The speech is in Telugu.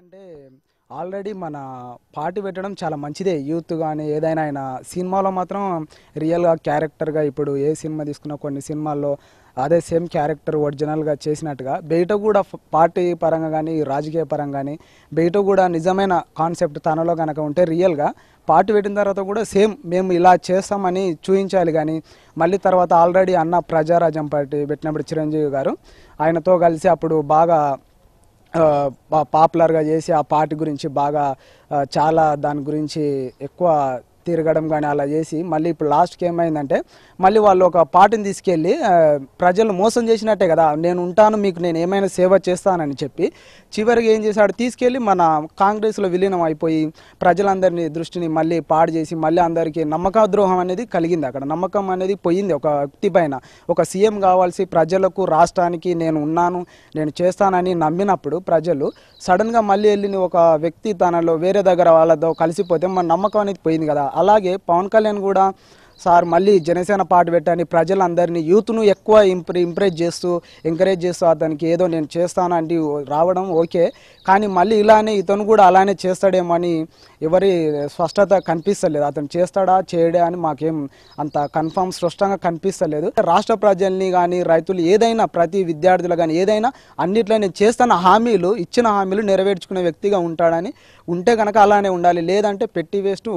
అంటే ఆల్రెడీ మన పార్టీ పెట్టడం చాలా మంచిదే యూత్ కానీ ఏదైనా ఆయన సినిమాలో మాత్రం రియల్గా క్యారెక్టర్గా ఇప్పుడు ఏ సినిమా తీసుకున్నా కొన్ని సినిమాల్లో అదే సేమ్ క్యారెక్టర్ ఒరిజినల్గా చేసినట్టుగా బయట కూడా పార్టీ పరంగా కానీ రాజకీయ పరంగా కానీ బయట కూడా నిజమైన కాన్సెప్ట్ తనలో కనుక ఉంటే రియల్గా పార్టీ పెట్టిన తర్వాత కూడా సేమ్ మేము ఇలా చేస్తామని చూపించాలి కానీ మళ్ళీ తర్వాత ఆల్రెడీ అన్న ప్రజారాజ్యం పార్టీ పెట్టినప్పుడు చిరంజీవి గారు ఆయనతో కలిసి అప్పుడు బాగా పాపులర్గా చేసి ఆ పార్టీ గురించి బాగా చాలా దాని గురించి ఎక్కువ తిరగడం కానీ అలా చేసి మళ్ళీ ఇప్పుడు లాస్ట్కి ఏమైందంటే మళ్ళీ వాళ్ళు ఒక పాటను తీసుకెళ్ళి ప్రజలు మోసం చేసినట్టే కదా నేను ఉంటాను మీకు నేను ఏమైనా సేవ చేస్తానని చెప్పి చివరికి ఏం చేశాడు తీసుకెళ్ళి మన కాంగ్రెస్లో విలీనం అయిపోయి ప్రజలందరినీ దృష్టిని మళ్ళీ పాడు చేసి మళ్ళీ అందరికీ నమ్మక ద్రోహం అనేది కలిగింది అక్కడ నమ్మకం అనేది పోయింది ఒక వ్యక్తి పైన ఒక సీఎం కావాల్సి ప్రజలకు రాష్ట్రానికి నేను ఉన్నాను నేను చేస్తానని నమ్మినప్పుడు ప్రజలు సడన్గా మళ్ళీ వెళ్ళిన ఒక వ్యక్తి తనలో వేరే దగ్గర వాళ్ళతో కలిసిపోతే మన నమ్మకం అనేది పోయింది కదా అలాగే పవన్ కళ్యాణ్ కూడా సార్ మళ్ళీ జనసేన పాట పెట్టని ప్రజలందరినీ యూత్ను ఎక్కువ ఇంప్రె ఇంప్రెస్ చేస్తూ ఎంకరేజ్ చేస్తూ అతనికి ఏదో నేను చేస్తాను అంటే రావడం ఓకే కానీ మళ్ళీ ఇలానే ఇతను కూడా అలానే చేస్తాడేమో అని ఎవరి స్పష్టత కనిపిస్తలేదు అతను చేస్తాడా చేయడా అని మాకేం అంత కన్ఫామ్ స్పష్టంగా కనిపిస్తలేదు రాష్ట్ర ప్రజల్ని కానీ రైతులు ఏదైనా ప్రతి విద్యార్థులు కానీ ఏదైనా అన్నిట్లో నేను చేస్తాన హామీలు ఇచ్చిన హామీలు నెరవేర్చుకునే వ్యక్తిగా ఉంటాడని ఉంటే కనుక అలానే ఉండాలి లేదంటే పెట్టి వేస్ట్